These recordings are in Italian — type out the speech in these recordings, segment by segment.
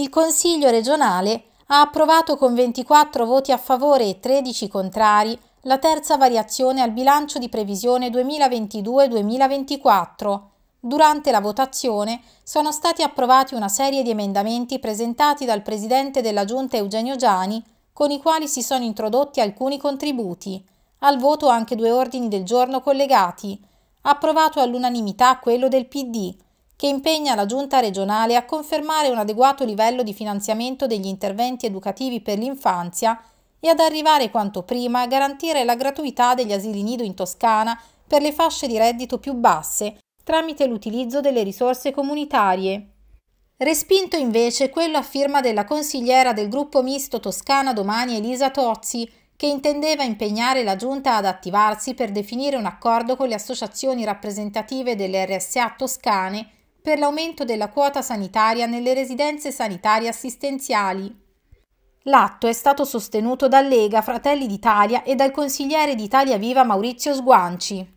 il Consiglio regionale ha approvato con 24 voti a favore e 13 contrari la terza variazione al bilancio di previsione 2022-2024. Durante la votazione sono stati approvati una serie di emendamenti presentati dal presidente della Giunta Eugenio Giani, con i quali si sono introdotti alcuni contributi. Al voto anche due ordini del giorno collegati. Approvato all'unanimità quello del PD, che impegna la Giunta regionale a confermare un adeguato livello di finanziamento degli interventi educativi per l'infanzia e ad arrivare quanto prima a garantire la gratuità degli asili nido in Toscana per le fasce di reddito più basse tramite l'utilizzo delle risorse comunitarie. Respinto invece quello a firma della consigliera del gruppo misto Toscana Domani Elisa Tozzi, che intendeva impegnare la Giunta ad attivarsi per definire un accordo con le associazioni rappresentative delle RSA toscane per l'aumento della quota sanitaria nelle residenze sanitarie assistenziali. L'atto è stato sostenuto da Lega, Fratelli d'Italia e dal consigliere d'Italia Viva Maurizio Sguanci.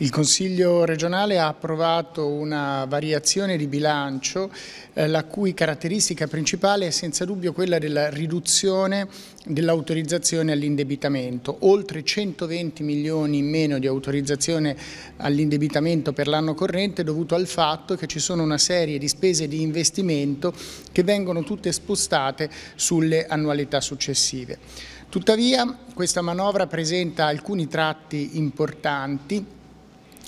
Il Consiglio regionale ha approvato una variazione di bilancio eh, la cui caratteristica principale è senza dubbio quella della riduzione dell'autorizzazione all'indebitamento, oltre 120 milioni in meno di autorizzazione all'indebitamento per l'anno corrente dovuto al fatto che ci sono una serie di spese di investimento che vengono tutte spostate sulle annualità successive. Tuttavia questa manovra presenta alcuni tratti importanti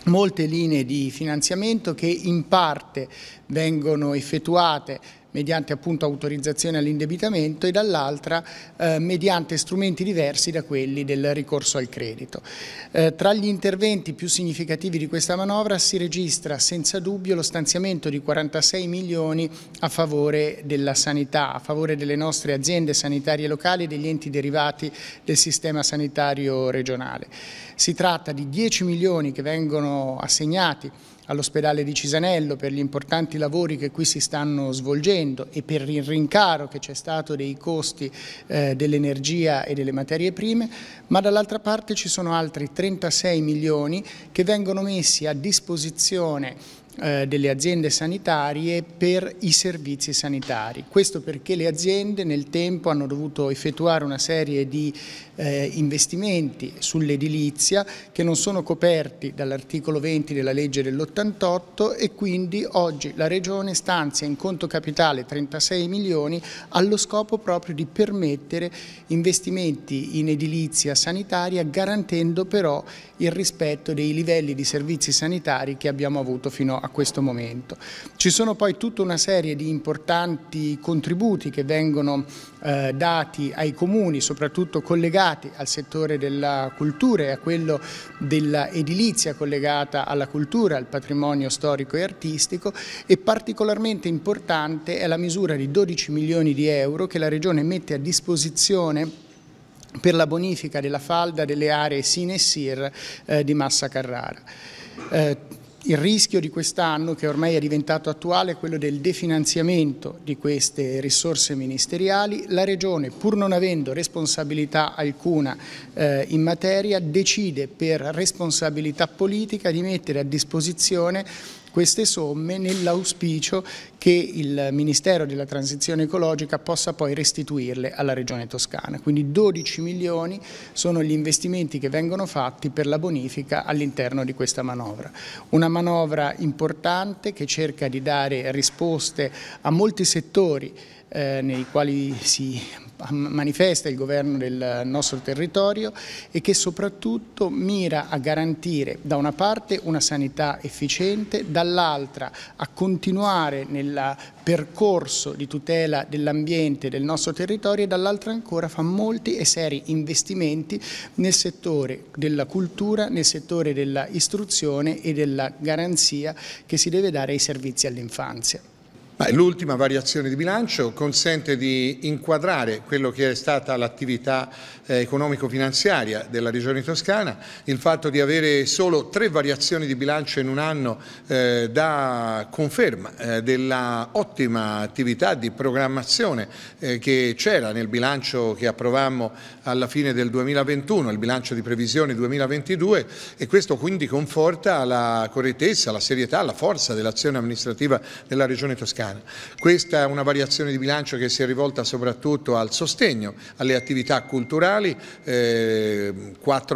molte linee di finanziamento che in parte vengono effettuate mediante appunto autorizzazione all'indebitamento e dall'altra eh, mediante strumenti diversi da quelli del ricorso al credito. Eh, tra gli interventi più significativi di questa manovra si registra senza dubbio lo stanziamento di 46 milioni a favore della sanità, a favore delle nostre aziende sanitarie locali e degli enti derivati del sistema sanitario regionale. Si tratta di 10 milioni che vengono assegnati all'ospedale di Cisanello per gli importanti lavori che qui si stanno svolgendo e per il rincaro che c'è stato dei costi eh, dell'energia e delle materie prime, ma dall'altra parte ci sono altri 36 milioni che vengono messi a disposizione eh, delle aziende sanitarie per i servizi sanitari. Questo perché le aziende nel tempo hanno dovuto effettuare una serie di eh, investimenti sull'edilizia che non sono coperti dall'articolo 20 della legge dell'88 e quindi oggi la Regione stanzia in conto capitale 36 milioni allo scopo proprio di permettere investimenti in edilizia sanitaria garantendo però il rispetto dei livelli di servizi sanitari che abbiamo avuto fino a a questo momento. Ci sono poi tutta una serie di importanti contributi che vengono eh, dati ai comuni, soprattutto collegati al settore della cultura e a quello dell'edilizia collegata alla cultura, al patrimonio storico e artistico e particolarmente importante è la misura di 12 milioni di euro che la Regione mette a disposizione per la bonifica della falda delle aree Sine e Sir eh, di Massa Carrara. Eh, il rischio di quest'anno, che ormai è diventato attuale, è quello del definanziamento di queste risorse ministeriali. La Regione, pur non avendo responsabilità alcuna eh, in materia, decide per responsabilità politica di mettere a disposizione queste somme nell'auspicio che il Ministero della Transizione Ecologica possa poi restituirle alla Regione Toscana. Quindi 12 milioni sono gli investimenti che vengono fatti per la bonifica all'interno di questa manovra. Una manovra importante che cerca di dare risposte a molti settori eh, nei quali si manifesta il governo del nostro territorio e che soprattutto mira a garantire da una parte una sanità efficiente, dall'altra a continuare nel percorso di tutela dell'ambiente del nostro territorio e dall'altra ancora fa molti e seri investimenti nel settore della cultura, nel settore dell'istruzione e della garanzia che si deve dare ai servizi all'infanzia. L'ultima variazione di bilancio consente di inquadrare quello che è stata l'attività eh, economico-finanziaria della Regione Toscana, il fatto di avere solo tre variazioni di bilancio in un anno eh, dà conferma eh, dell'ottima attività di programmazione eh, che c'era nel bilancio che approvammo alla fine del 2021, il bilancio di previsione 2022 e questo quindi conforta la correttezza, la serietà, la forza dell'azione amministrativa della Regione Toscana italiana. Questa è una variazione di bilancio che si è rivolta soprattutto al sostegno alle attività culturali, eh,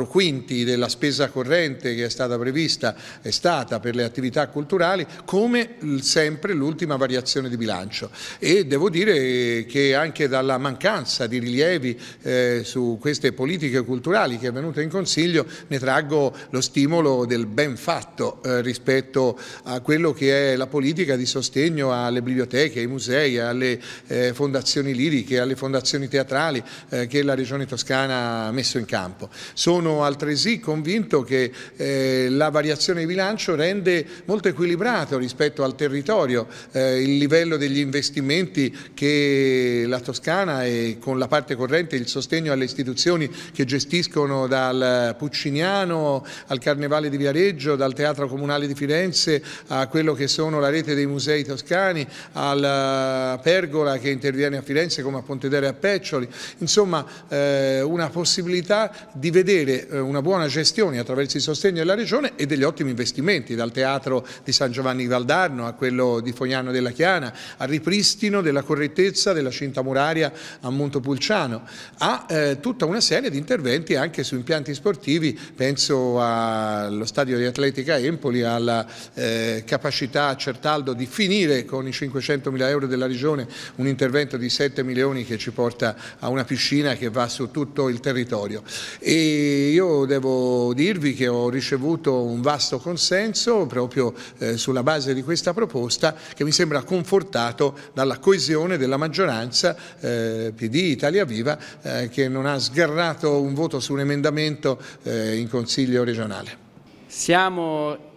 quinti della spesa corrente che è stata prevista è stata per le attività culturali, come sempre l'ultima variazione di bilancio. E devo dire eh, che anche dalla mancanza di rilievi eh, su queste politiche culturali che è venuta in Consiglio ne traggo lo stimolo del ben fatto eh, rispetto a quello che è la politica di sostegno alle biblioteche, ai musei, alle eh, fondazioni liriche, alle fondazioni teatrali eh, che la Regione Toscana ha messo in campo. Sono altresì convinto che eh, la variazione di bilancio rende molto equilibrato rispetto al territorio eh, il livello degli investimenti che la Toscana e con la parte corrente il sostegno alle istituzioni che gestiscono dal Pucciniano al Carnevale di Viareggio, dal Teatro Comunale di Firenze a quello che sono la rete dei musei toscani alla eh, Pergola che interviene a Firenze come a Pontedere e a Peccioli, insomma eh, una possibilità di vedere eh, una buona gestione attraverso il sostegno della Regione e degli ottimi investimenti, dal teatro di San Giovanni Valdarno a quello di Fognano della Chiana, al ripristino della correttezza della cinta muraria a Montopulciano, a eh, tutta una serie di interventi anche su impianti sportivi, penso allo stadio di Atletica Empoli, alla eh, capacità a Certaldo di finire con i 500 mila euro della Regione un intervento di 7 milioni che ci porta a una piscina che va su tutto il territorio. E io devo dirvi che ho ricevuto un vasto consenso proprio eh, sulla base di questa proposta che mi sembra confortato dalla coesione della maggioranza eh, PD Italia Viva eh, che non ha sgarrato un voto su un emendamento eh, in Consiglio regionale. Siamo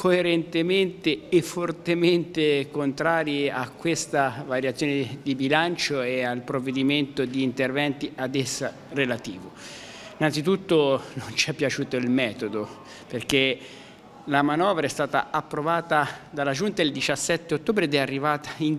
coerentemente e fortemente contrari a questa variazione di bilancio e al provvedimento di interventi ad essa relativo. Innanzitutto non ci è piaciuto il metodo perché la manovra è stata approvata dalla Giunta il 17 ottobre ed è arrivata in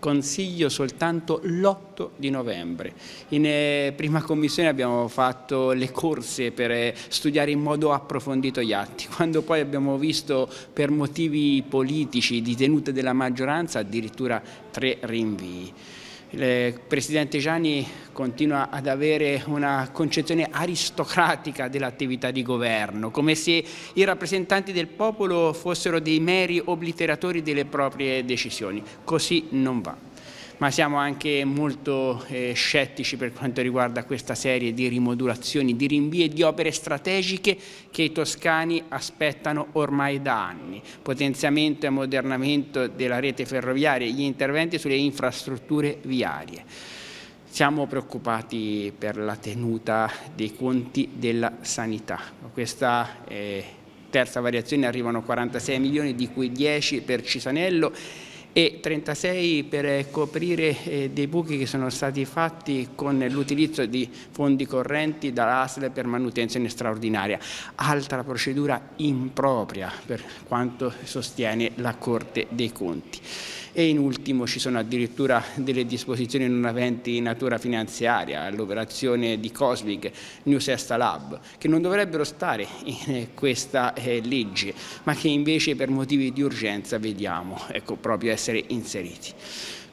consiglio soltanto l'8 di novembre. In eh, prima commissione abbiamo fatto le corse per eh, studiare in modo approfondito gli atti, quando poi abbiamo visto per motivi politici di tenuta della maggioranza addirittura tre rinvii. Il eh, Presidente Gianni continua ad avere una concezione aristocratica dell'attività di governo, come se i rappresentanti del popolo fossero dei meri obliteratori delle proprie decisioni. Così non va ma siamo anche molto eh, scettici per quanto riguarda questa serie di rimodulazioni, di rinvie e di opere strategiche che i toscani aspettano ormai da anni. Potenziamento e ammodernamento della rete ferroviaria, gli interventi sulle infrastrutture viarie. Siamo preoccupati per la tenuta dei conti della sanità. Questa eh, terza variazione arrivano 46 milioni, di cui 10 per Cisanello e 36 per eh, coprire eh, dei buchi che sono stati fatti con l'utilizzo di fondi correnti dall'ASL per manutenzione straordinaria. Altra procedura impropria per quanto sostiene la Corte dei Conti e in ultimo ci sono addirittura delle disposizioni non aventi natura finanziaria, l'operazione di Cosvig, New Sesta Lab, che non dovrebbero stare in questa eh, legge, ma che invece per motivi di urgenza vediamo ecco, proprio essere inseriti.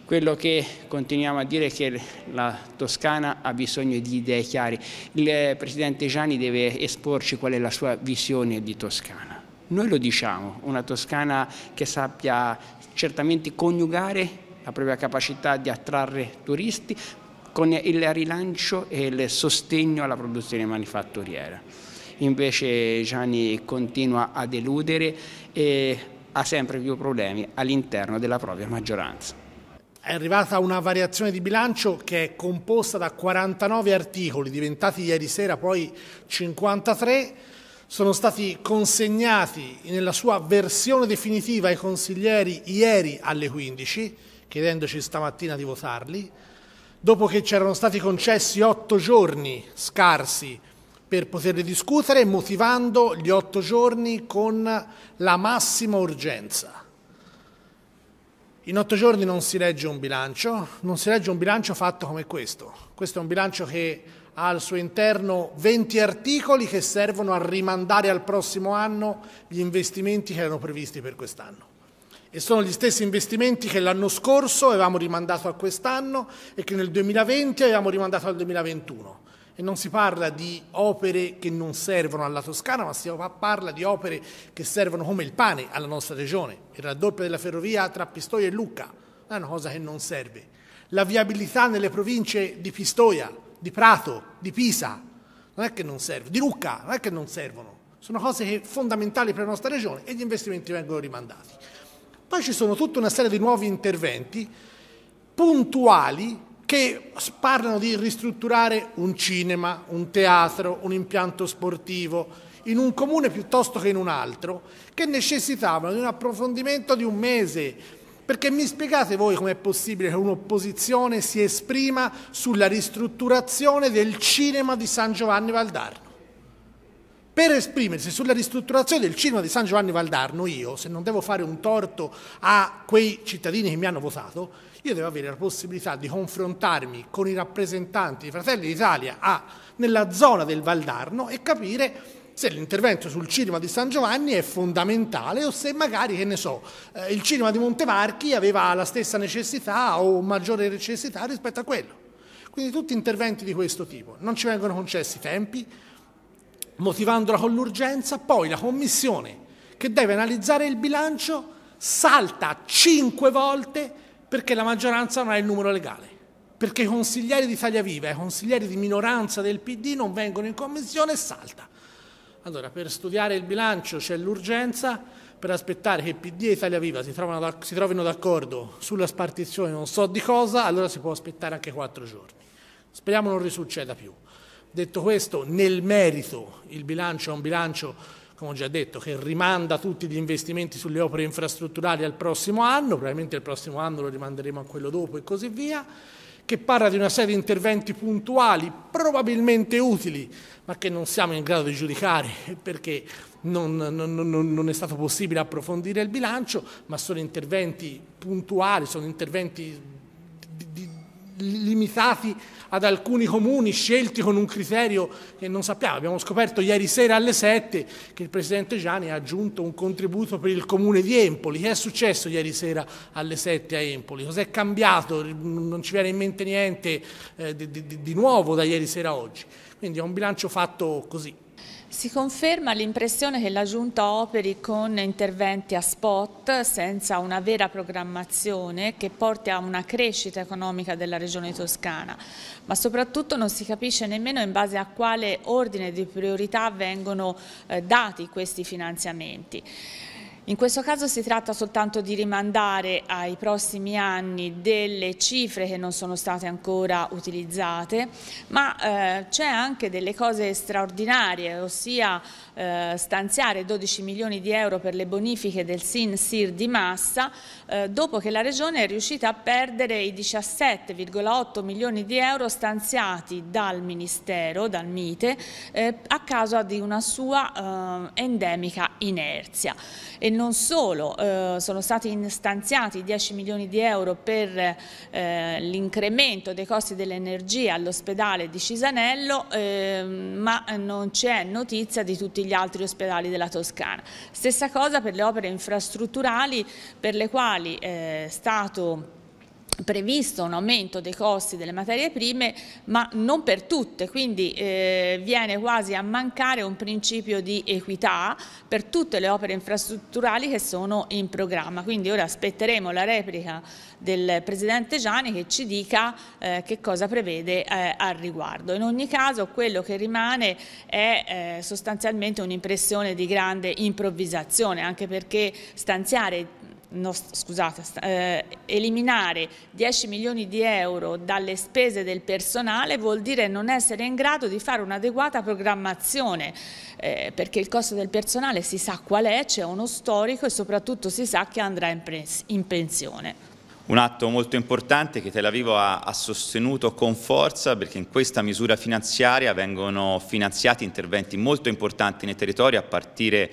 Quello che continuiamo a dire è che la Toscana ha bisogno di idee chiare. Il Presidente Gianni deve esporci qual è la sua visione di Toscana. Noi lo diciamo, una Toscana che sappia certamente coniugare la propria capacità di attrarre turisti con il rilancio e il sostegno alla produzione manifatturiera. Invece Gianni continua ad eludere e ha sempre più problemi all'interno della propria maggioranza è arrivata una variazione di bilancio che è composta da 49 articoli, diventati ieri sera poi 53, sono stati consegnati nella sua versione definitiva ai consiglieri ieri alle 15, chiedendoci stamattina di votarli, dopo che c'erano stati concessi otto giorni scarsi per poterli discutere, motivando gli otto giorni con la massima urgenza. In otto giorni non si legge un bilancio, non si legge un bilancio fatto come questo. Questo è un bilancio che ha al suo interno 20 articoli che servono a rimandare al prossimo anno gli investimenti che erano previsti per quest'anno. E sono gli stessi investimenti che l'anno scorso avevamo rimandato a quest'anno e che nel 2020 avevamo rimandato al 2021. E non si parla di opere che non servono alla Toscana, ma si parla di opere che servono come il pane alla nostra regione. Il raddoppio della ferrovia tra Pistoia e Lucca è una cosa che non serve. La viabilità nelle province di Pistoia, di Prato, di Pisa, non è che non servono, di Lucca, non è che non servono. Sono cose fondamentali per la nostra regione e gli investimenti vengono rimandati. Poi ci sono tutta una serie di nuovi interventi puntuali che parlano di ristrutturare un cinema, un teatro, un impianto sportivo in un comune piuttosto che in un altro, che necessitavano di un approfondimento di un mese, perché mi spiegate voi com'è possibile che un'opposizione si esprima sulla ristrutturazione del cinema di San Giovanni Valdarno? Per esprimersi sulla ristrutturazione del cinema di San Giovanni Valdarno, io, se non devo fare un torto a quei cittadini che mi hanno votato, io devo avere la possibilità di confrontarmi con i rappresentanti di Fratelli d'Italia nella zona del Valdarno e capire se l'intervento sul cinema di San Giovanni è fondamentale o se magari, che ne so, eh, il cinema di Montevarchi aveva la stessa necessità o maggiore necessità rispetto a quello. Quindi tutti interventi di questo tipo. Non ci vengono concessi i tempi, motivandola con l'urgenza, poi la commissione che deve analizzare il bilancio salta cinque volte perché la maggioranza non ha il numero legale. Perché i consiglieri di Tagliaviva e i consiglieri di minoranza del PD non vengono in commissione e salta. Allora, per studiare il bilancio c'è l'urgenza, per aspettare che PD e Italia Viva si, trovano, si trovino d'accordo sulla spartizione non so di cosa, allora si può aspettare anche quattro giorni. Speriamo non risucceda più. Detto questo, nel merito il bilancio è un bilancio, come ho già detto, che rimanda tutti gli investimenti sulle opere infrastrutturali al prossimo anno, probabilmente il prossimo anno lo rimanderemo a quello dopo e così via che parla di una serie di interventi puntuali, probabilmente utili, ma che non siamo in grado di giudicare perché non, non, non, non, è stato possibile approfondire il bilancio, ma sono interventi puntuali, sono interventi di, di, limitati ad alcuni comuni scelti con un criterio che non sappiamo. Abbiamo scoperto ieri sera alle 7 che il Presidente Gianni ha aggiunto un contributo per il comune di Empoli. Che è successo ieri sera alle 7 a Empoli? Cos'è cambiato? Non ci viene in mente niente eh, di nuovo da ieri sera a oggi. Quindi è un bilancio fatto così. Si conferma l'impressione che la Giunta operi con interventi a spot senza una vera programmazione che porti a una crescita economica della regione toscana, ma soprattutto non si capisce nemmeno in base a quale ordine di priorità vengono eh, dati questi finanziamenti. In questo caso si tratta soltanto di rimandare ai prossimi anni delle cifre che non sono state ancora utilizzate, ma eh, c'è anche delle cose straordinarie, ossia eh, stanziare 12 milioni di euro per le bonifiche del SIN-SIR di Massa, eh, dopo che la Regione è riuscita a perdere i 17,8 milioni di euro stanziati dal Ministero, dal MITE, eh, a causa di una sua eh, endemica inerzia. E non solo eh, sono stati stanziati 10 milioni di euro per eh, l'incremento dei costi dell'energia all'ospedale di Cisanello, eh, ma non c'è notizia di tutti gli altri ospedali della Toscana. Stessa cosa per le opere infrastrutturali per le quali eh, è stato previsto un aumento dei costi delle materie prime ma non per tutte quindi eh, viene quasi a mancare un principio di equità per tutte le opere infrastrutturali che sono in programma quindi ora aspetteremo la replica del Presidente Gianni che ci dica eh, che cosa prevede eh, al riguardo in ogni caso quello che rimane è eh, sostanzialmente un'impressione di grande improvvisazione anche perché stanziare no, scusate, eh, eliminare 10 milioni di euro dalle spese del personale vuol dire non essere in grado di fare un'adeguata programmazione eh, perché il costo del personale si sa qual è, c'è uno storico e soprattutto si sa che andrà in, in pensione. Un atto molto importante che Tel Aviv ha, ha, sostenuto con forza perché in questa misura finanziaria vengono finanziati interventi molto importanti nei territori a partire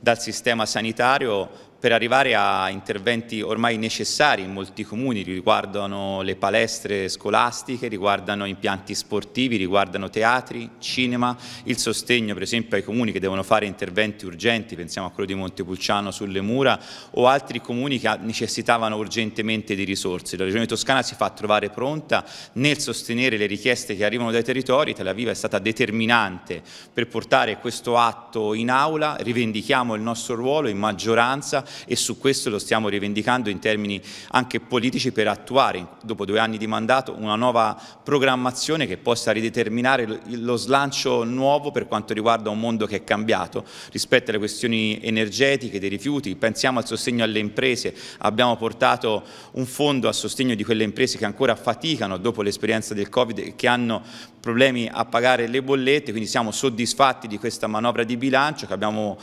dal sistema sanitario per arrivare a interventi ormai necessari in molti comuni, riguardano le palestre scolastiche, riguardano impianti sportivi, riguardano teatri, cinema, il sostegno per esempio ai comuni che devono fare interventi urgenti, pensiamo a quello di Montepulciano sulle mura o altri comuni che necessitavano urgentemente di risorse. La Regione Toscana si fa trovare pronta nel sostenere le richieste che arrivano dai territori, Tel Aviv è stata determinante per portare questo atto in aula, rivendichiamo il nostro ruolo in maggioranza e su questo lo stiamo rivendicando in termini anche politici per attuare, dopo due anni di mandato, una nuova programmazione che possa rideterminare lo slancio nuovo per quanto riguarda un mondo che è cambiato rispetto alle questioni energetiche, dei rifiuti, pensiamo al sostegno alle imprese, abbiamo portato un fondo a sostegno di quelle imprese che ancora faticano dopo l'esperienza del Covid e che hanno problemi a pagare le bollette, quindi siamo soddisfatti di questa manovra di bilancio che abbiamo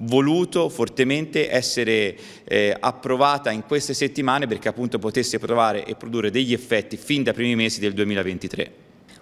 voluto fortemente essere essere eh, approvata in queste settimane perché appunto potesse provare e produrre degli effetti fin dai primi mesi del 2023.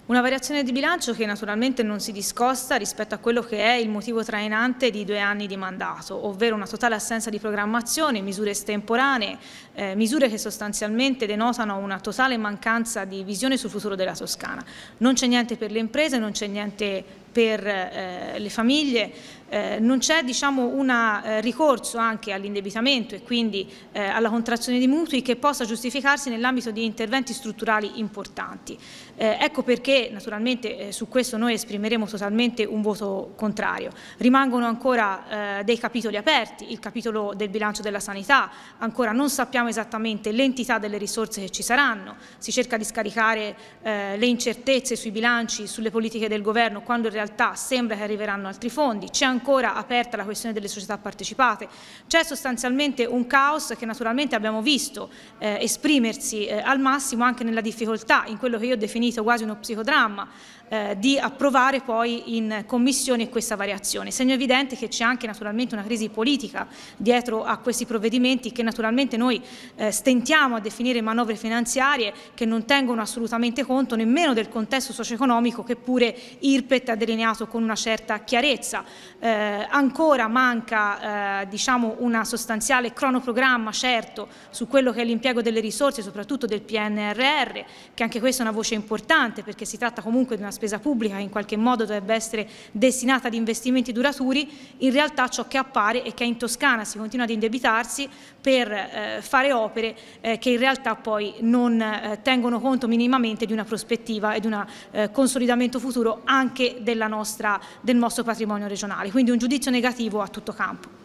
Una variazione di bilancio che naturalmente non si discosta rispetto a quello che è il motivo trainante di due anni di mandato, ovvero una totale assenza di programmazione, misure estemporanee, eh, misure che sostanzialmente denotano una totale mancanza di visione sul futuro della Toscana. Non c'è niente per le imprese, non c'è niente per eh, le famiglie, eh, non c'è diciamo, un eh, ricorso anche all'indebitamento e quindi eh, alla contrazione di mutui che possa giustificarsi nell'ambito di interventi strutturali importanti. Eh, ecco perché naturalmente eh, su questo noi esprimeremo totalmente un voto contrario. Rimangono ancora eh, dei capitoli aperti, il capitolo del bilancio della sanità, ancora non sappiamo esattamente l'entità delle risorse che ci saranno, si cerca di scaricare le incertezze sui bilanci, sulle politiche del governo, quando in realtà realtà sembra che arriveranno altri fondi, c'è ancora aperta la questione delle società partecipate, c'è sostanzialmente un caos che naturalmente abbiamo visto eh, esprimersi eh, al massimo anche nella difficoltà, in quello che io ho definito quasi uno psicodramma, eh, di approvare poi in commissione questa variazione. Segno evidente che c'è anche naturalmente una crisi politica dietro a questi provvedimenti che naturalmente noi eh, stentiamo a definire manovre finanziarie che non tengono assolutamente conto nemmeno del contesto socio-economico che pure IRPET ha delle sottolineato con una certa chiarezza. Eh, ancora manca eh, diciamo una sostanziale cronoprogramma certo su quello che è l'impiego delle risorse, soprattutto del PNRR, che anche questa è una voce importante perché si tratta comunque di una spesa pubblica che in qualche modo dovrebbe essere destinata ad investimenti duraturi. In realtà ciò che appare è che in Toscana si continua ad indebitarsi per eh, fare opere eh, che in realtà poi non eh, tengono conto minimamente di una prospettiva e di un eh, consolidamento futuro anche della nostra, del nostro patrimonio regionale, quindi un giudizio negativo a tutto campo.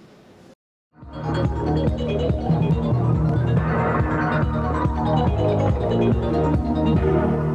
Thank you.